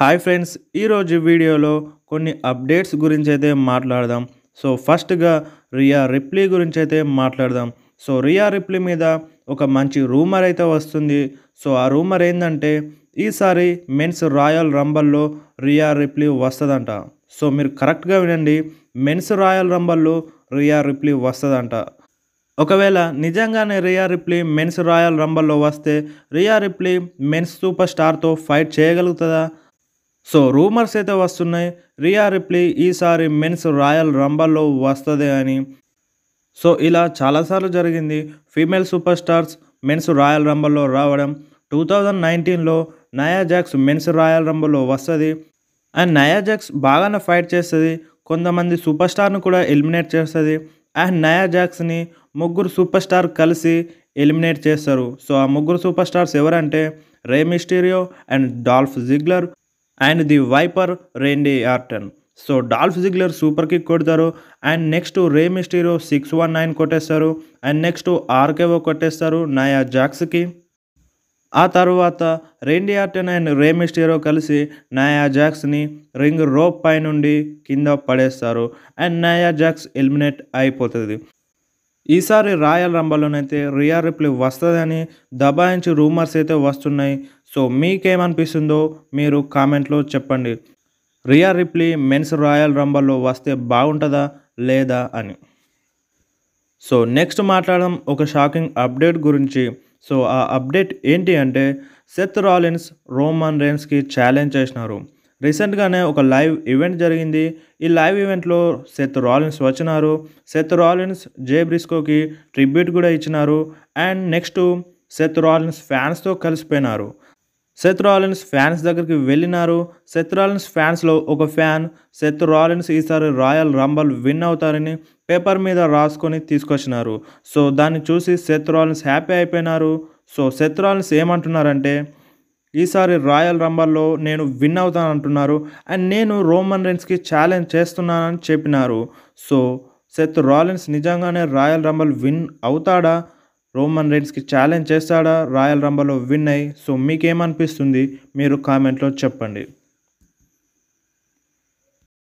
hi friends ఈరోజు వీడియోలో కొన్ని అప్డేట్స్ గురించి అయితే మాట్లాడదాం సో ఫస్ట్గా రియా రిప్లీ గురించి అయితే మాట్లాడదాం సో రియా రిప్లీ మీద ఒక మంచి రూమర్ అయితే వస్తుంది సో ఆ రూమర్ ఏంటంటే ఈసారి మెన్స్ రాయల్ రంబల్లో రియా రిప్లీ వస్తుందంట సో మీరు కరెక్ట్గా వినండి మెన్స్ రాయల్ రంబల్లో రియా రిప్లీ వస్తుందంట ఒకవేళ నిజంగానే రియా రిప్లీ మెన్స్ రాయల్ రంబల్లో వస్తే రియా రిప్లీ మెన్స్ సూపర్ స్టార్తో ఫైట్ చేయగలుగుతుందా సో రూమర్స్ అయితే వస్తున్నాయి రియా రిప్లీ ఈసారి మెన్స్ రాయల్ రంబల్లో వస్తుంది అని సో ఇలా చాలాసార్లు జరిగింది female super stars men's royal రంబల్లో రావడం టూ థౌజండ్ నైన్టీన్లో నయా జాక్స్ మెన్స్ రాయల్ రంబల్లో వస్తుంది అండ్ నయా జాక్స్ బాగానే ఫైట్ చేస్తుంది కొంతమంది సూపర్ స్టార్ను కూడా ఎలిమినేట్ చేస్తుంది అండ్ నయా జాక్స్ని ముగ్గురు సూపర్ స్టార్ కలిసి ఎలిమినేట్ చేస్తారు సో ఆ ముగ్గురు సూపర్ స్టార్స్ ఎవరంటే Rey Mysterio and Dolph Ziggler and the Viper Randy Orton so Dolph Ziggler super kick కొడతారు and next Rey Mysterio six one nine కొట్టేస్తారు అండ్ నెక్స్ట్ ఆర్కేవో కొట్టేస్తారు Nia జాక్స్కి ఆ తర్వాత రెండి ఆర్టన్ అండ్ రే మిస్టీరో కలిసి నయా జాక్స్ని రింగ్ రోప్ పై నుండి కింద పడేస్తారు అండ్ నయా జాక్స్ ఎలిమినేట్ అయిపోతుంది ఈసారి రాయల్ రంబల్లోనైతే రియా రిప్లీ వస్తుందని దబాయించి రూమర్స్ అయితే వస్తున్నాయి సో మీకేమనిపిస్తుందో మీరు కామెంట్లో చెప్పండి రియా రిప్లీ మెన్స్ రాయల్ రంబల్లో వస్తే బాగుంటుందా లేదా అని సో నెక్స్ట్ మాట్లాడడం ఒక షాకింగ్ అప్డేట్ గురించి సో ఆ అప్డేట్ ఏంటి అంటే సెత్ రాలిన్స్ రోమన్ రేన్స్కి ఛాలెంజ్ చేసినారు రీసెంట్గానే ఒక లైవ్ ఈవెంట్ జరిగింది ఈ లైవ్ ఈవెంట్లో సెత్ రాలిన్స్ వచ్చినారు సెత్ రాలిన్స్ జే బ్రిస్కోకి ట్రిబ్యూట్ కూడా ఇచ్చినారు అండ్ నెక్స్ట్ సెత్ రాలిన్స్ ఫ్యాన్స్తో కలిసిపోయినారు సెత్ రాలిన్స్ ఫ్యాన్స్ దగ్గరికి వెళ్ళినారు సెత్ రాలిన్స్ ఫ్యాన్స్లో ఒక ఫ్యాన్ సెత్ రాలిన్స్ ఈసారి రాయల్ రంబల్ విన్ అవుతారని పేపర్ మీద రాసుకొని తీసుకొచ్చినారు సో దాన్ని చూసి సెత్ రాలిన్స్ హ్యాపీ అయిపోయినారు సో సెత్ రాలిన్స్ ఏమంటున్నారంటే ఈసారి రాయల్ రంబల్లో నేను విన్ అవుతాను అంటున్నారు అండ్ నేను రోమన్ రెన్స్కి ఛాలెంజ్ చేస్తున్నానని చెప్పినారు సో సెత్ రాయల్స్ నిజంగానే రాయల్ రంబల్ విన్ అవుతాడా రోమన్ రెడ్స్కి ఛాలెంజ్ చేస్తాడా రాయల్ రంబల్లో విన్ అయ్యి సో మీకేమనిపిస్తుంది మీరు కామెంట్లో చెప్పండి